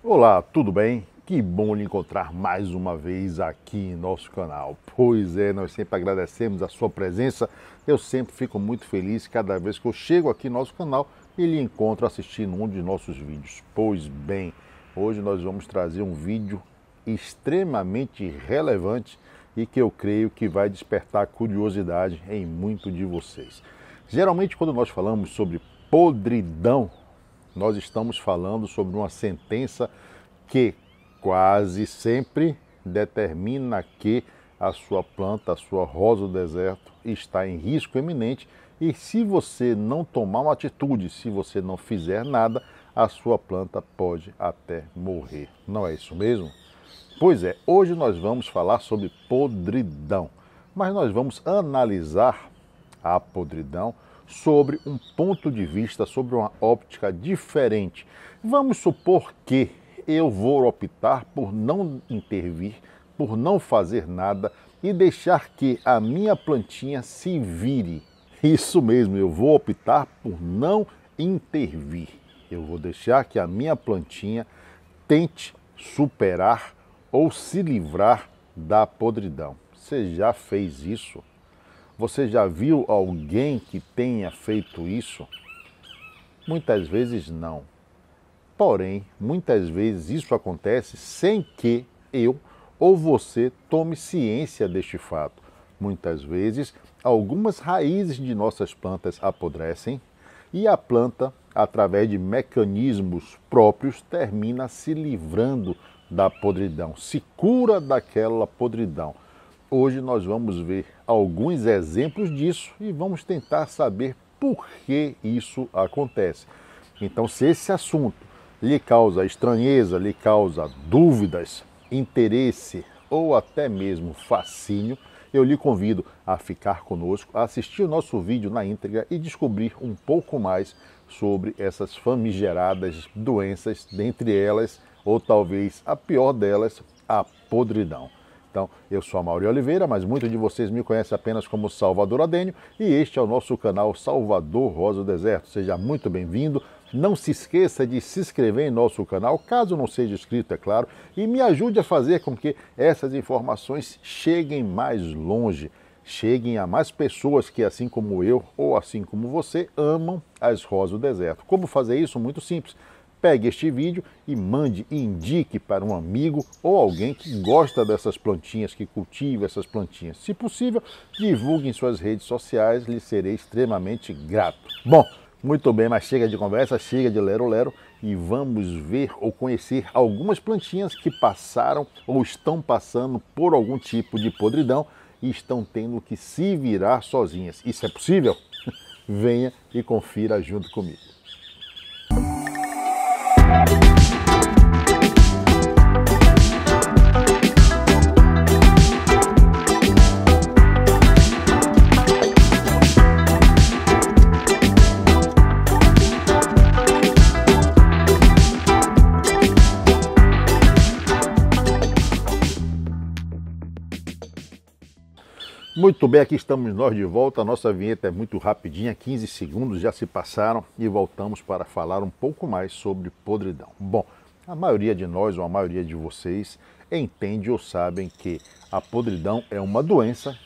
Olá, tudo bem? Que bom lhe encontrar mais uma vez aqui em nosso canal. Pois é, nós sempre agradecemos a sua presença. Eu sempre fico muito feliz cada vez que eu chego aqui em nosso canal e lhe encontro assistindo um de nossos vídeos. Pois bem, hoje nós vamos trazer um vídeo extremamente relevante e que eu creio que vai despertar curiosidade em muito de vocês. Geralmente quando nós falamos sobre podridão nós estamos falando sobre uma sentença que quase sempre determina que a sua planta, a sua rosa do deserto está em risco eminente e se você não tomar uma atitude, se você não fizer nada, a sua planta pode até morrer. Não é isso mesmo? Pois é, hoje nós vamos falar sobre podridão, mas nós vamos analisar a podridão sobre um ponto de vista, sobre uma óptica diferente. Vamos supor que eu vou optar por não intervir, por não fazer nada e deixar que a minha plantinha se vire. Isso mesmo, eu vou optar por não intervir. Eu vou deixar que a minha plantinha tente superar ou se livrar da podridão. Você já fez isso? Você já viu alguém que tenha feito isso? Muitas vezes não. Porém, muitas vezes isso acontece sem que eu ou você tome ciência deste fato. Muitas vezes, algumas raízes de nossas plantas apodrecem e a planta, através de mecanismos próprios, termina se livrando da podridão, se cura daquela podridão Hoje nós vamos ver alguns exemplos disso e vamos tentar saber por que isso acontece. Então, se esse assunto lhe causa estranheza, lhe causa dúvidas, interesse ou até mesmo fascínio, eu lhe convido a ficar conosco, a assistir o nosso vídeo na íntegra e descobrir um pouco mais sobre essas famigeradas doenças, dentre elas, ou talvez a pior delas, a podridão. Então, eu sou a Mauri Oliveira, mas muitos de vocês me conhecem apenas como Salvador Adênio e este é o nosso canal Salvador Rosa do Deserto. Seja muito bem-vindo. Não se esqueça de se inscrever em nosso canal, caso não seja inscrito, é claro, e me ajude a fazer com que essas informações cheguem mais longe, cheguem a mais pessoas que, assim como eu ou assim como você, amam as rosas do deserto. Como fazer isso? Muito simples Pegue este vídeo e mande e indique para um amigo ou alguém que gosta dessas plantinhas, que cultiva essas plantinhas. Se possível, divulgue em suas redes sociais, lhe serei extremamente grato. Bom, muito bem, mas chega de conversa, chega de lero-lero e vamos ver ou conhecer algumas plantinhas que passaram ou estão passando por algum tipo de podridão e estão tendo que se virar sozinhas. Isso é possível? Venha e confira junto comigo. Muito bem, aqui estamos nós de volta. A nossa vinheta é muito rapidinha, 15 segundos já se passaram e voltamos para falar um pouco mais sobre podridão. Bom, a maioria de nós ou a maioria de vocês entende ou sabem que a podridão é uma doença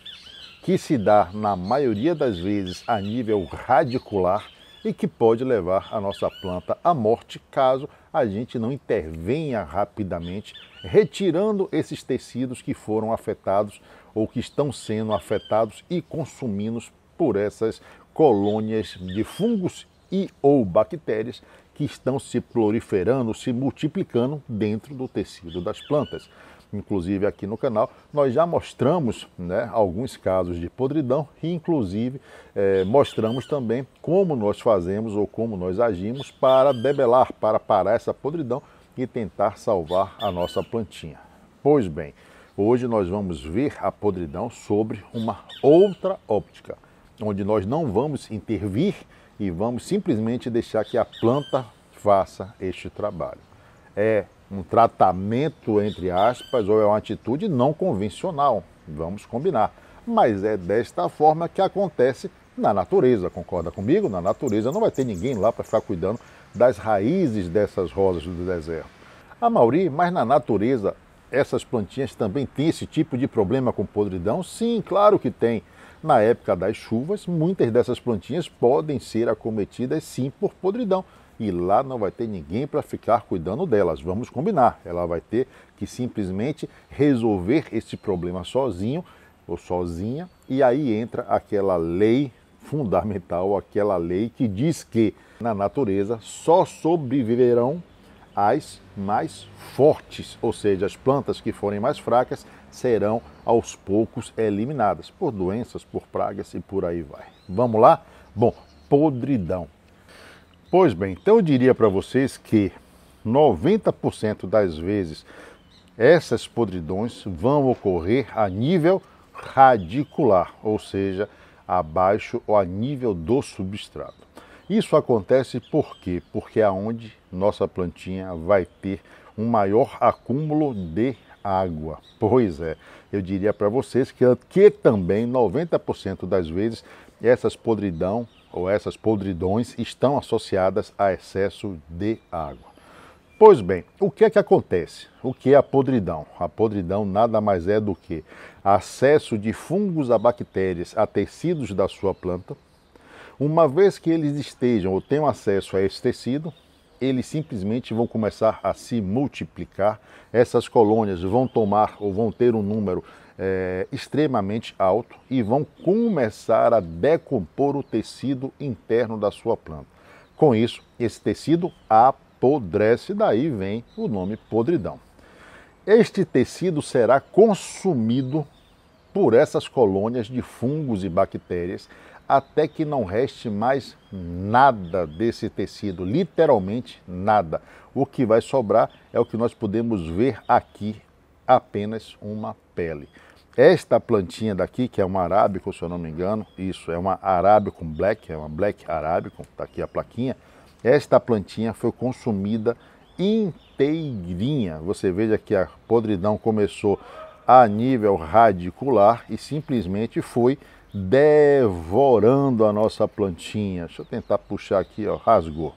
que se dá na maioria das vezes a nível radicular e que pode levar a nossa planta à morte caso a gente não intervenha rapidamente, retirando esses tecidos que foram afetados ou que estão sendo afetados e consumidos por essas colônias de fungos e ou bactérias que estão se proliferando, se multiplicando dentro do tecido das plantas. Inclusive aqui no canal nós já mostramos né, alguns casos de podridão e inclusive é, mostramos também como nós fazemos ou como nós agimos para debelar, para parar essa podridão e tentar salvar a nossa plantinha. Pois bem, Hoje nós vamos ver a podridão sobre uma outra óptica, onde nós não vamos intervir e vamos simplesmente deixar que a planta faça este trabalho. É um tratamento, entre aspas, ou é uma atitude não convencional, vamos combinar. Mas é desta forma que acontece na natureza, concorda comigo? Na natureza não vai ter ninguém lá para ficar cuidando das raízes dessas rosas do deserto. A Mauri, mas na natureza essas plantinhas também têm esse tipo de problema com podridão? Sim, claro que tem. Na época das chuvas, muitas dessas plantinhas podem ser acometidas sim por podridão. E lá não vai ter ninguém para ficar cuidando delas. Vamos combinar. Ela vai ter que simplesmente resolver esse problema sozinho ou sozinha. E aí entra aquela lei fundamental, aquela lei que diz que na natureza só sobreviverão as mais fortes, ou seja, as plantas que forem mais fracas serão aos poucos eliminadas por doenças, por pragas e por aí vai. Vamos lá? Bom, podridão. Pois bem, então eu diria para vocês que 90% das vezes essas podridões vão ocorrer a nível radicular, ou seja, abaixo ou a nível do substrato. Isso acontece por quê? Porque é onde nossa plantinha vai ter um maior acúmulo de água. Pois é, eu diria para vocês que, que também 90% das vezes essas podridão ou essas podridões estão associadas a excesso de água. Pois bem, o que é que acontece? O que é a podridão? A podridão nada mais é do que acesso de fungos a bactérias a tecidos da sua planta, uma vez que eles estejam ou tenham acesso a esse tecido, eles simplesmente vão começar a se multiplicar. Essas colônias vão tomar ou vão ter um número é, extremamente alto e vão começar a decompor o tecido interno da sua planta. Com isso, esse tecido apodrece, daí vem o nome podridão. Este tecido será consumido por essas colônias de fungos e bactérias até que não reste mais nada desse tecido, literalmente nada. O que vai sobrar é o que nós podemos ver aqui, apenas uma pele. Esta plantinha daqui, que é uma arábico, se eu não me engano, isso, é uma arábico black, é uma black arábico, está aqui a plaquinha. Esta plantinha foi consumida inteirinha. Você veja que a podridão começou a nível radicular e simplesmente foi devorando a nossa plantinha. Deixa eu tentar puxar aqui, ó, rasgou.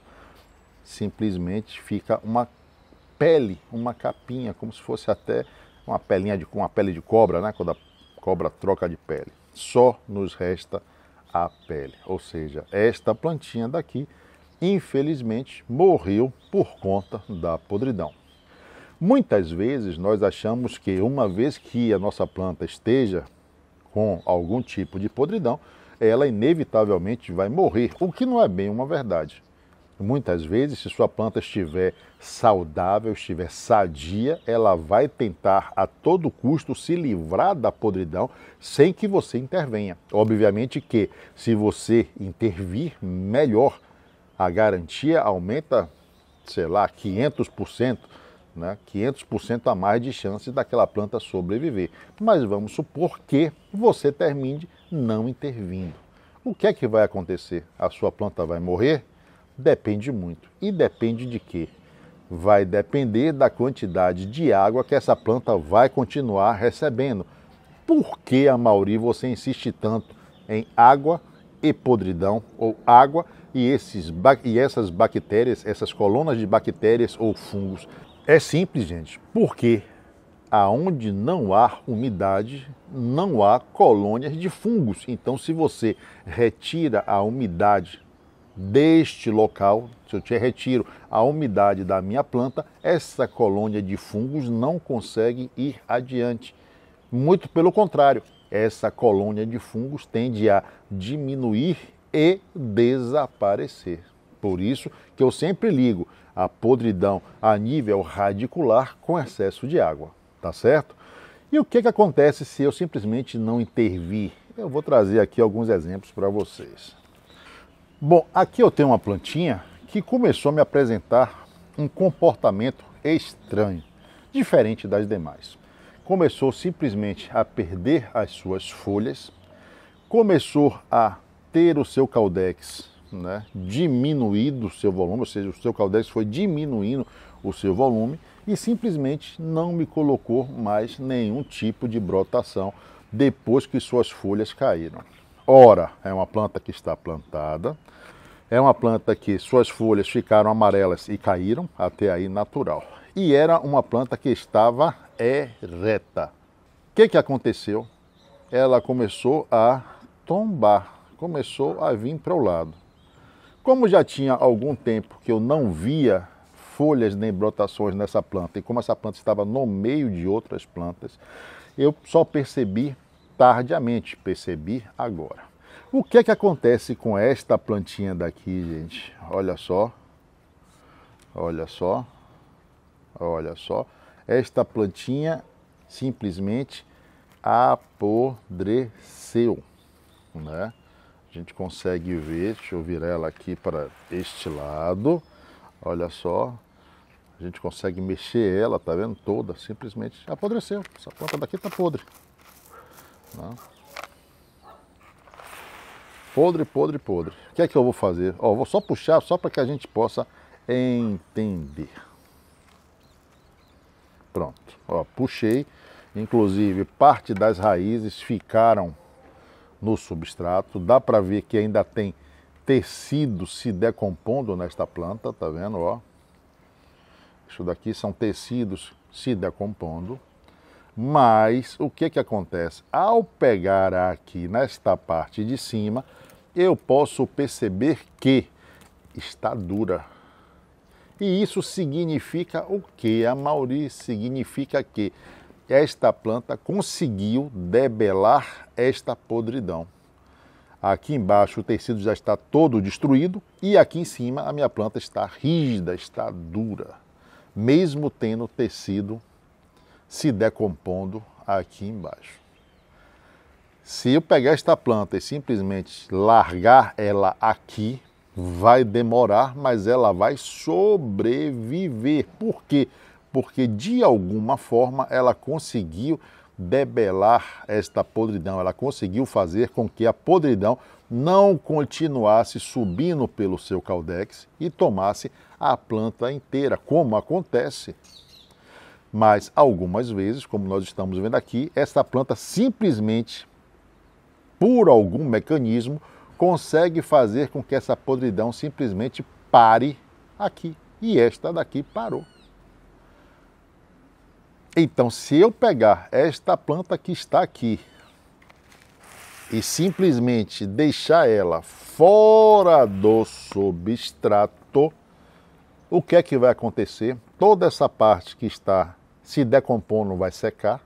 Simplesmente fica uma pele, uma capinha, como se fosse até uma pelinha de uma pele de cobra, né? Quando a cobra troca de pele. Só nos resta a pele. Ou seja, esta plantinha daqui, infelizmente, morreu por conta da podridão. Muitas vezes nós achamos que uma vez que a nossa planta esteja com algum tipo de podridão, ela inevitavelmente vai morrer, o que não é bem uma verdade. Muitas vezes, se sua planta estiver saudável, estiver sadia, ela vai tentar a todo custo se livrar da podridão sem que você intervenha. Obviamente que, se você intervir, melhor. A garantia aumenta, sei lá, 500% né, 500% a mais de chances daquela planta sobreviver. Mas vamos supor que você termine não intervindo. O que é que vai acontecer? A sua planta vai morrer? Depende muito. E depende de quê? Vai depender da quantidade de água que essa planta vai continuar recebendo. Por que, Mauri você insiste tanto em água e podridão ou água e, esses, e essas bactérias, essas colunas de bactérias ou fungos é simples, gente, porque aonde não há umidade, não há colônias de fungos. Então, se você retira a umidade deste local, se eu te retiro a umidade da minha planta, essa colônia de fungos não consegue ir adiante. Muito pelo contrário, essa colônia de fungos tende a diminuir e desaparecer. Por isso que eu sempre ligo a podridão a nível radicular com excesso de água, tá certo? E o que, que acontece se eu simplesmente não intervir? Eu vou trazer aqui alguns exemplos para vocês. Bom, aqui eu tenho uma plantinha que começou a me apresentar um comportamento estranho, diferente das demais. Começou simplesmente a perder as suas folhas, começou a ter o seu caldex né, diminuído o seu volume, ou seja, o seu Caldex foi diminuindo o seu volume e simplesmente não me colocou mais nenhum tipo de brotação depois que suas folhas caíram. Ora, é uma planta que está plantada, é uma planta que suas folhas ficaram amarelas e caíram, até aí natural. E era uma planta que estava ereta. O que, que aconteceu? Ela começou a tombar, começou a vir para o lado. Como já tinha algum tempo que eu não via folhas nem brotações nessa planta, e como essa planta estava no meio de outras plantas, eu só percebi tardiamente, percebi agora. O que é que acontece com esta plantinha daqui, gente? Olha só. Olha só. Olha só. Esta plantinha simplesmente apodreceu, né? gente consegue ver, deixa eu virar ela aqui para este lado. Olha só, a gente consegue mexer ela, tá vendo? Toda, simplesmente apodreceu. Essa planta daqui tá podre. Não. Tá? Podre, podre, podre. O que é que eu vou fazer? Ó, vou só puxar, só para que a gente possa entender. Pronto. Ó, puxei. Inclusive, parte das raízes ficaram no substrato. Dá para ver que ainda tem tecido se decompondo nesta planta, tá vendo, ó? Isso daqui são tecidos se decompondo. Mas o que que acontece? Ao pegar aqui nesta parte de cima, eu posso perceber que está dura. E isso significa o quê? A Mauri significa que esta planta conseguiu debelar esta podridão. Aqui embaixo o tecido já está todo destruído e aqui em cima a minha planta está rígida, está dura, mesmo tendo tecido se decompondo aqui embaixo. Se eu pegar esta planta e simplesmente largar ela aqui, vai demorar, mas ela vai sobreviver. Por quê? porque de alguma forma ela conseguiu debelar esta podridão, ela conseguiu fazer com que a podridão não continuasse subindo pelo seu caldex e tomasse a planta inteira, como acontece. Mas algumas vezes, como nós estamos vendo aqui, esta planta simplesmente, por algum mecanismo, consegue fazer com que essa podridão simplesmente pare aqui. E esta daqui parou. Então, se eu pegar esta planta que está aqui e simplesmente deixar ela fora do substrato, o que é que vai acontecer? Toda essa parte que está se decompondo vai secar.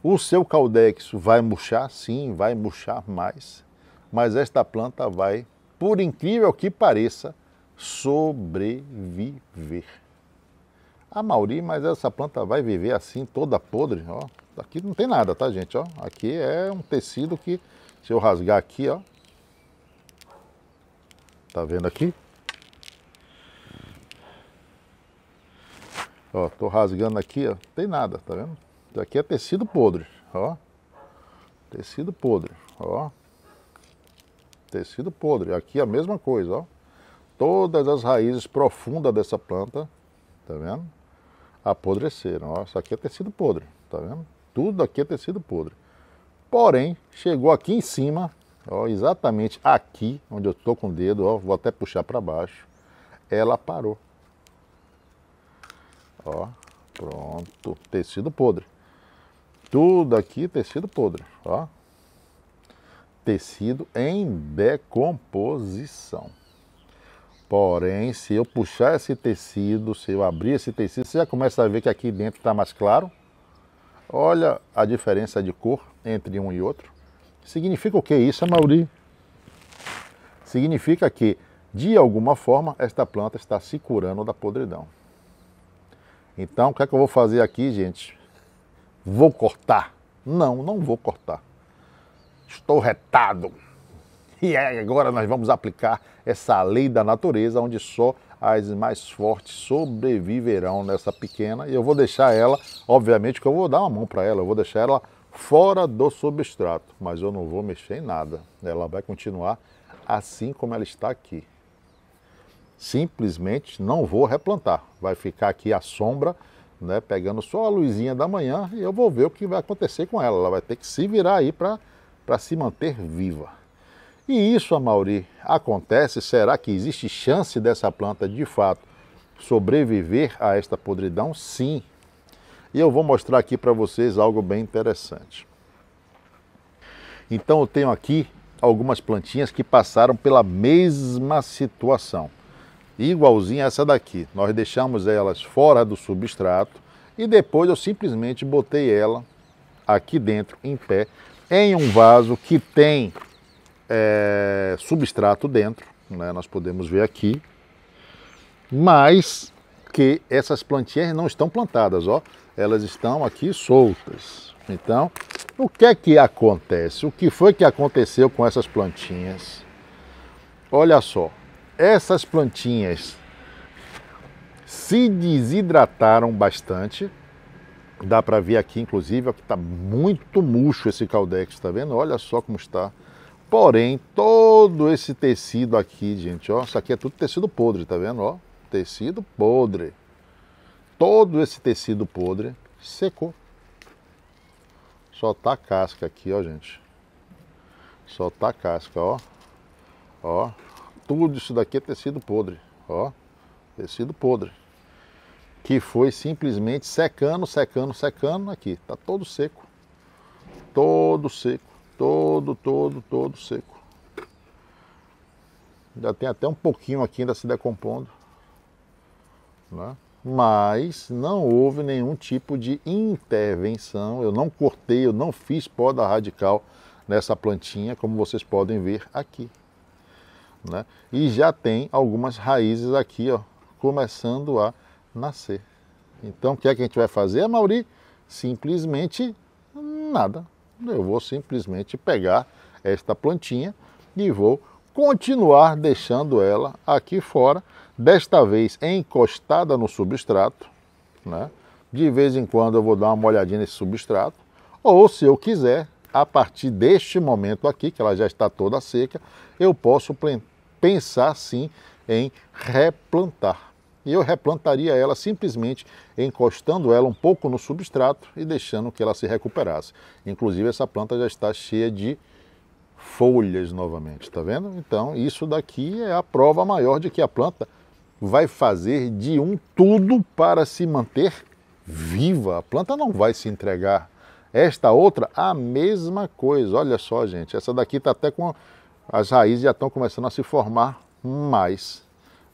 O seu caldexo vai murchar, sim, vai murchar mais, mas esta planta vai, por incrível que pareça, sobreviver a Mauri, mas essa planta vai viver assim, toda podre, ó. Aqui não tem nada, tá, gente, ó. Aqui é um tecido que, se eu rasgar aqui, ó. Tá vendo aqui? Ó, tô rasgando aqui, ó. Tem nada, tá vendo? Isso aqui é tecido podre, ó. Tecido podre, ó. Tecido podre. Aqui a mesma coisa, ó. Todas as raízes profundas dessa planta, tá vendo? apodreceram. Ó, isso aqui é tecido podre, tá vendo? Tudo aqui é tecido podre. Porém, chegou aqui em cima, ó, exatamente aqui, onde eu estou com o dedo, ó, vou até puxar para baixo, ela parou. Ó, pronto, tecido podre. Tudo aqui é tecido podre, ó. Tecido em decomposição. Porém, se eu puxar esse tecido, se eu abrir esse tecido, você já começa a ver que aqui dentro está mais claro. Olha a diferença de cor entre um e outro. Significa o que isso, Mauri? Significa que, de alguma forma, esta planta está se curando da podridão. Então, o que é que eu vou fazer aqui, gente? Vou cortar? Não, não vou cortar. Estou retado. E é, agora nós vamos aplicar essa lei da natureza, onde só as mais fortes sobreviverão nessa pequena. E eu vou deixar ela, obviamente que eu vou dar uma mão para ela, eu vou deixar ela fora do substrato, mas eu não vou mexer em nada. Ela vai continuar assim como ela está aqui. Simplesmente não vou replantar. Vai ficar aqui a sombra, né, pegando só a luzinha da manhã e eu vou ver o que vai acontecer com ela. Ela vai ter que se virar aí para se manter viva. E isso, Amauri, acontece? Será que existe chance dessa planta de fato sobreviver a esta podridão? Sim. E eu vou mostrar aqui para vocês algo bem interessante. Então eu tenho aqui algumas plantinhas que passaram pela mesma situação. Igualzinha essa daqui. Nós deixamos elas fora do substrato e depois eu simplesmente botei ela aqui dentro, em pé, em um vaso que tem é, substrato dentro, né? nós podemos ver aqui, mas que essas plantinhas não estão plantadas, ó, elas estão aqui soltas. Então, o que é que acontece? O que foi que aconteceu com essas plantinhas? Olha só, essas plantinhas se desidrataram bastante. Dá para ver aqui, inclusive, que está muito murcho esse caldex, está vendo? Olha só como está Porém, todo esse tecido aqui, gente, ó, isso aqui é tudo tecido podre, tá vendo, ó? Tecido podre. Todo esse tecido podre secou. Só tá a casca aqui, ó, gente. Só tá a casca, ó. Ó, tudo isso daqui é tecido podre, ó. Tecido podre. Que foi simplesmente secando, secando, secando aqui. Tá todo seco. Todo seco todo, todo, todo seco. Já tem até um pouquinho aqui ainda se decompondo. Né? Mas não houve nenhum tipo de intervenção. Eu não cortei, eu não fiz poda radical nessa plantinha, como vocês podem ver aqui. Né? E já tem algumas raízes aqui, ó, começando a nascer. Então, o que é que a gente vai fazer, Mauri? Simplesmente nada eu vou simplesmente pegar esta plantinha e vou continuar deixando ela aqui fora, desta vez encostada no substrato, né? De vez em quando eu vou dar uma olhadinha nesse substrato, ou se eu quiser, a partir deste momento aqui, que ela já está toda seca, eu posso pensar sim em replantar e eu replantaria ela simplesmente encostando ela um pouco no substrato e deixando que ela se recuperasse. Inclusive essa planta já está cheia de folhas novamente, está vendo? Então isso daqui é a prova maior de que a planta vai fazer de um tudo para se manter viva. A planta não vai se entregar. Esta outra, a mesma coisa. Olha só, gente, essa daqui está até com as raízes já estão começando a se formar mais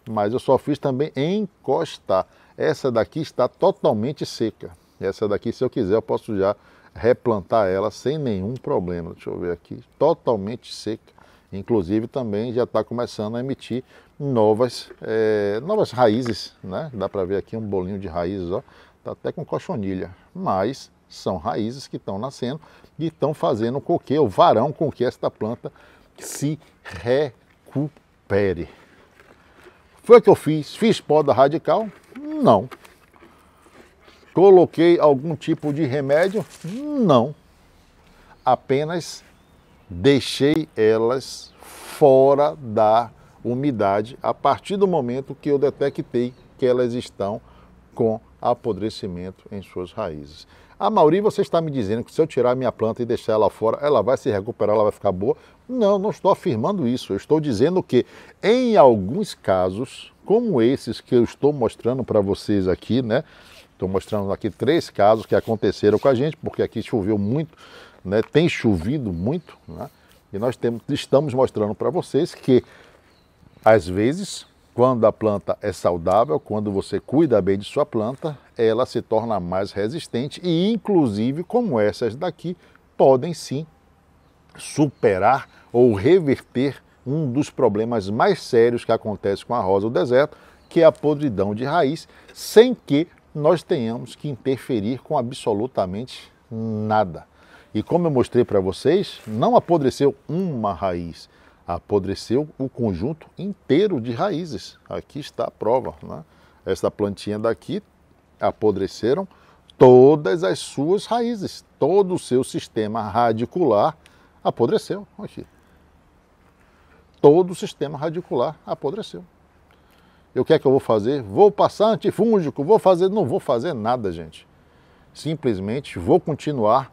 mas eu só fiz também encostar. Essa daqui está totalmente seca. Essa daqui, se eu quiser, eu posso já replantar ela sem nenhum problema. Deixa eu ver aqui, totalmente seca. Inclusive também já está começando a emitir novas, é, novas raízes, né? Dá para ver aqui um bolinho de raízes, ó. Tá até com cochonilha, mas são raízes que estão nascendo e estão fazendo com que o varão com que esta planta se recupere. Foi o que eu fiz? Fiz poda radical? Não. Coloquei algum tipo de remédio? Não. Apenas deixei elas fora da umidade a partir do momento que eu detectei que elas estão com apodrecimento em suas raízes. A ah, Mauri, você está me dizendo que se eu tirar minha planta e deixar ela fora, ela vai se recuperar, ela vai ficar boa? Não, não estou afirmando isso. Eu estou dizendo que em alguns casos, como esses que eu estou mostrando para vocês aqui, né? Estou mostrando aqui três casos que aconteceram com a gente, porque aqui choveu muito, né? Tem chovido muito, né? E nós temos, estamos mostrando para vocês que às vezes quando a planta é saudável, quando você cuida bem de sua planta, ela se torna mais resistente e, inclusive, como essas daqui, podem sim superar ou reverter um dos problemas mais sérios que acontece com a rosa do deserto, que é a podridão de raiz, sem que nós tenhamos que interferir com absolutamente nada. E como eu mostrei para vocês, não apodreceu uma raiz, apodreceu o conjunto inteiro de raízes. Aqui está a prova. Né? Essa plantinha daqui apodreceram todas as suas raízes, todo o seu sistema radicular apodreceu. Aqui. Todo o sistema radicular apodreceu. E o que é que eu vou fazer? Vou passar antifúngico, vou fazer. Não vou fazer nada, gente. Simplesmente vou continuar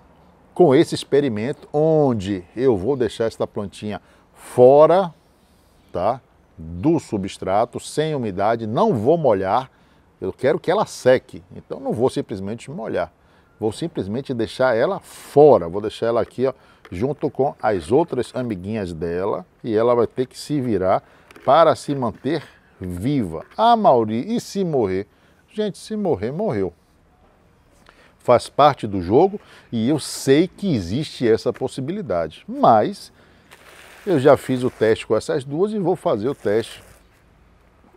com esse experimento onde eu vou deixar esta plantinha fora tá, do substrato, sem umidade, não vou molhar, eu quero que ela seque, então não vou simplesmente molhar, vou simplesmente deixar ela fora, vou deixar ela aqui ó, junto com as outras amiguinhas dela e ela vai ter que se virar para se manter viva. a Mauri, e se morrer? Gente, se morrer, morreu. Faz parte do jogo e eu sei que existe essa possibilidade, mas eu já fiz o teste com essas duas e vou fazer o teste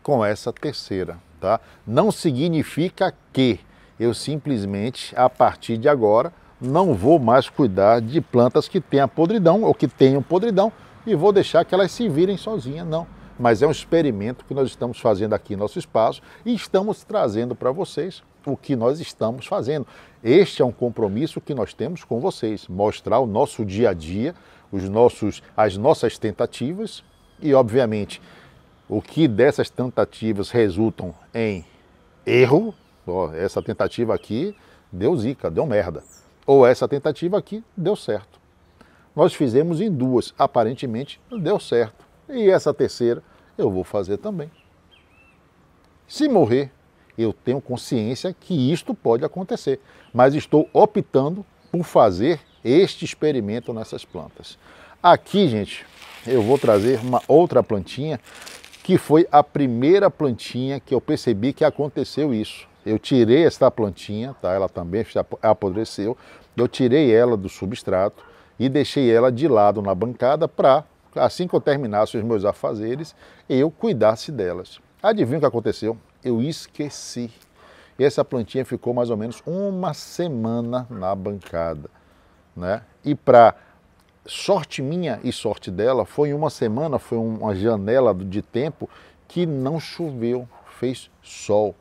com essa terceira, tá? Não significa que eu simplesmente, a partir de agora, não vou mais cuidar de plantas que tenham podridão ou que tenham podridão e vou deixar que elas se virem sozinhas, não. Mas é um experimento que nós estamos fazendo aqui em nosso espaço e estamos trazendo para vocês o que nós estamos fazendo. Este é um compromisso que nós temos com vocês, mostrar o nosso dia a dia, os nossos, as nossas tentativas e, obviamente, o que dessas tentativas resultam em erro, ó, essa tentativa aqui deu zica, deu merda, ou essa tentativa aqui deu certo. Nós fizemos em duas, aparentemente deu certo, e essa terceira eu vou fazer também. Se morrer, eu tenho consciência que isto pode acontecer, mas estou optando por fazer este experimento nessas plantas. Aqui, gente, eu vou trazer uma outra plantinha que foi a primeira plantinha que eu percebi que aconteceu isso. Eu tirei esta plantinha, tá? Ela também apodreceu. Eu tirei ela do substrato e deixei ela de lado na bancada para, assim que eu terminasse os meus afazeres, eu cuidasse delas. Adivinha o que aconteceu? Eu esqueci. E essa plantinha ficou mais ou menos uma semana na bancada né? E para sorte minha e sorte dela, foi uma semana, foi uma janela de tempo que não choveu, fez sol.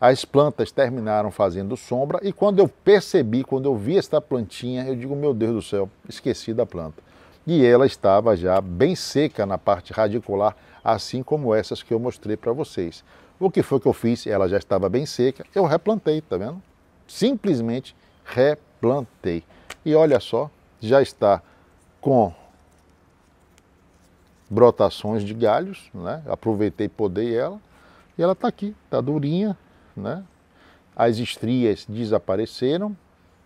As plantas terminaram fazendo sombra e quando eu percebi, quando eu vi esta plantinha, eu digo, meu Deus do céu, esqueci da planta. E ela estava já bem seca na parte radicular, assim como essas que eu mostrei para vocês. O que foi que eu fiz? Ela já estava bem seca, eu replantei, tá vendo? Simplesmente replantei plantei. E olha só, já está com brotações de galhos, né? Aproveitei, podei ela e ela está aqui, está durinha, né? As estrias desapareceram,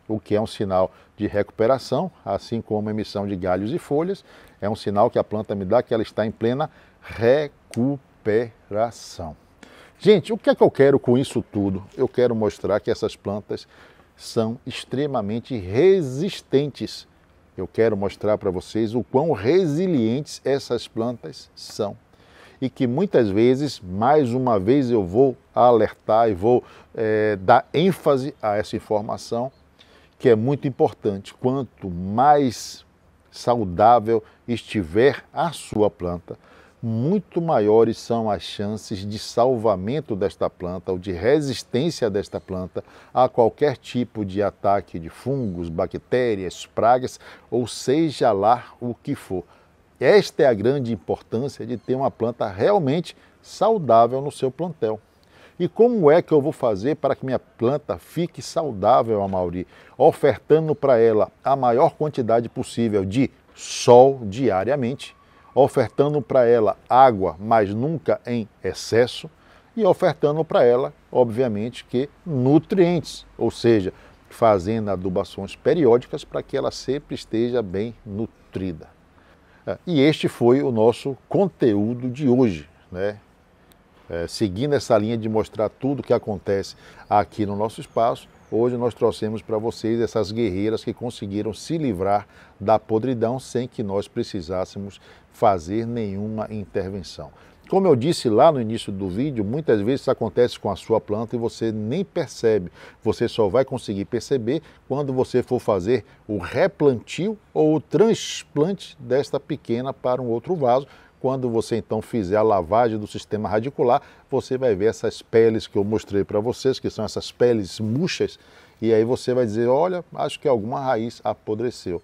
o que é um sinal de recuperação, assim como a emissão de galhos e folhas, é um sinal que a planta me dá que ela está em plena recuperação. Gente, o que é que eu quero com isso tudo? Eu quero mostrar que essas plantas são extremamente resistentes. Eu quero mostrar para vocês o quão resilientes essas plantas são. E que muitas vezes, mais uma vez, eu vou alertar e vou é, dar ênfase a essa informação, que é muito importante. Quanto mais saudável estiver a sua planta, muito maiores são as chances de salvamento desta planta ou de resistência desta planta a qualquer tipo de ataque de fungos, bactérias, pragas, ou seja lá o que for. Esta é a grande importância de ter uma planta realmente saudável no seu plantel. E como é que eu vou fazer para que minha planta fique saudável, Amauri? Ofertando para ela a maior quantidade possível de sol diariamente ofertando para ela água, mas nunca em excesso, e ofertando para ela, obviamente, que nutrientes, ou seja, fazendo adubações periódicas para que ela sempre esteja bem nutrida. É, e este foi o nosso conteúdo de hoje, né? É, seguindo essa linha de mostrar tudo o que acontece aqui no nosso espaço, Hoje nós trouxemos para vocês essas guerreiras que conseguiram se livrar da podridão sem que nós precisássemos fazer nenhuma intervenção. Como eu disse lá no início do vídeo, muitas vezes isso acontece com a sua planta e você nem percebe. Você só vai conseguir perceber quando você for fazer o replantio ou o transplante desta pequena para um outro vaso, quando você então fizer a lavagem do sistema radicular, você vai ver essas peles que eu mostrei para vocês, que são essas peles murchas, e aí você vai dizer: olha, acho que alguma raiz apodreceu.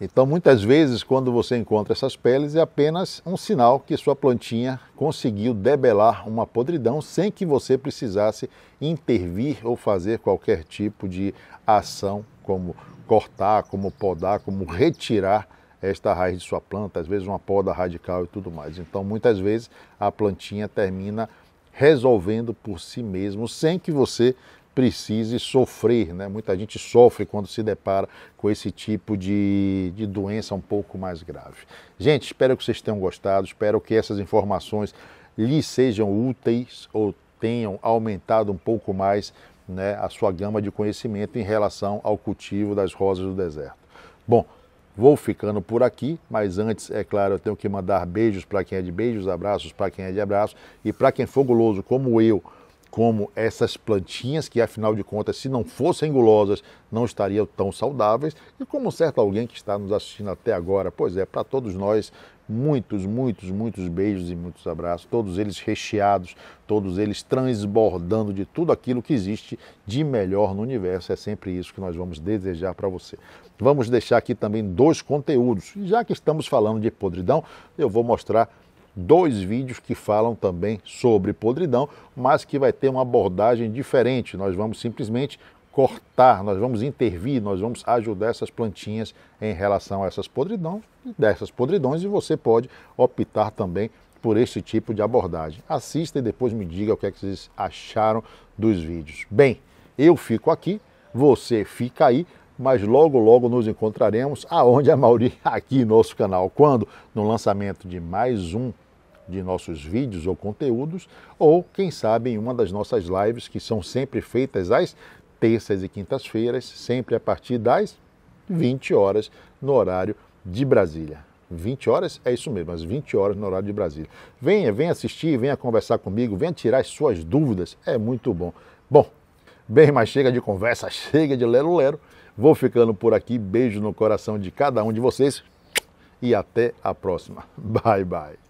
Então, muitas vezes, quando você encontra essas peles, é apenas um sinal que sua plantinha conseguiu debelar uma podridão sem que você precisasse intervir ou fazer qualquer tipo de ação, como cortar, como podar, como retirar é esta raiz de sua planta, às vezes uma poda radical e tudo mais. Então, muitas vezes a plantinha termina resolvendo por si mesmo, sem que você precise sofrer. Né? Muita gente sofre quando se depara com esse tipo de, de doença um pouco mais grave. Gente, espero que vocês tenham gostado, espero que essas informações lhe sejam úteis ou tenham aumentado um pouco mais né, a sua gama de conhecimento em relação ao cultivo das rosas do deserto. Bom, Vou ficando por aqui, mas antes, é claro, eu tenho que mandar beijos para quem é de beijos, abraços para quem é de abraços e para quem é for guloso como eu como essas plantinhas, que afinal de contas, se não fossem gulosas, não estariam tão saudáveis, e como certo alguém que está nos assistindo até agora. Pois é, para todos nós, muitos, muitos, muitos beijos e muitos abraços, todos eles recheados, todos eles transbordando de tudo aquilo que existe de melhor no universo. É sempre isso que nós vamos desejar para você. Vamos deixar aqui também dois conteúdos. Já que estamos falando de podridão, eu vou mostrar dois vídeos que falam também sobre podridão, mas que vai ter uma abordagem diferente. Nós vamos simplesmente cortar, nós vamos intervir, nós vamos ajudar essas plantinhas em relação a essas podridões, dessas podridões e você pode optar também por esse tipo de abordagem. Assista e depois me diga o que, é que vocês acharam dos vídeos. Bem, eu fico aqui, você fica aí, mas logo logo nos encontraremos aonde a Mauri aqui em nosso canal, quando no lançamento de mais um de nossos vídeos ou conteúdos, ou quem sabe em uma das nossas lives que são sempre feitas às terças e quintas-feiras, sempre a partir das 20 horas no horário de Brasília. 20 horas, é isso mesmo, às 20 horas no horário de Brasília. Venha, venha assistir, venha conversar comigo, venha tirar as suas dúvidas, é muito bom. Bom, bem, mas chega de conversa, chega de lero-lero. Vou ficando por aqui, beijo no coração de cada um de vocês e até a próxima. Bye, bye.